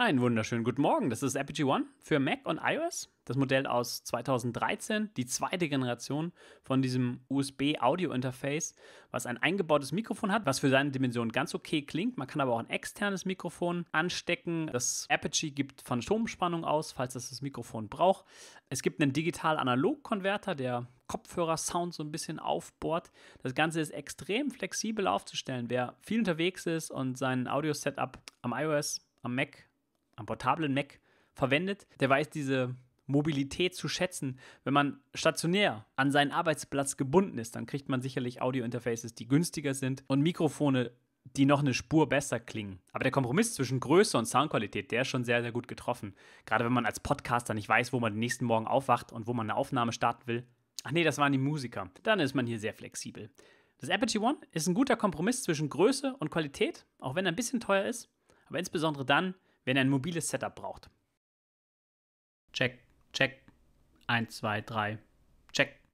Einen wunderschönen guten Morgen. Das ist Apogee One für Mac und iOS. Das Modell aus 2013, die zweite Generation von diesem USB-Audio-Interface, was ein eingebautes Mikrofon hat, was für seine Dimension ganz okay klingt. Man kann aber auch ein externes Mikrofon anstecken. Das Apogee gibt von Stromspannung aus, falls das das Mikrofon braucht. Es gibt einen digital-analog-Konverter, der Kopfhörer-Sound so ein bisschen aufbohrt. Das Ganze ist extrem flexibel aufzustellen. Wer viel unterwegs ist und sein Audio-Setup am iOS, am Mac am portablen Mac verwendet, der weiß diese Mobilität zu schätzen. Wenn man stationär an seinen Arbeitsplatz gebunden ist, dann kriegt man sicherlich Audiointerfaces, die günstiger sind und Mikrofone, die noch eine Spur besser klingen. Aber der Kompromiss zwischen Größe und Soundqualität, der ist schon sehr, sehr gut getroffen. Gerade wenn man als Podcaster nicht weiß, wo man den nächsten Morgen aufwacht und wo man eine Aufnahme starten will. Ach nee, das waren die Musiker. Dann ist man hier sehr flexibel. Das Apogee One ist ein guter Kompromiss zwischen Größe und Qualität, auch wenn er ein bisschen teuer ist. Aber insbesondere dann, wenn ihr ein mobiles Setup braucht. Check, check. 1, 2, 3,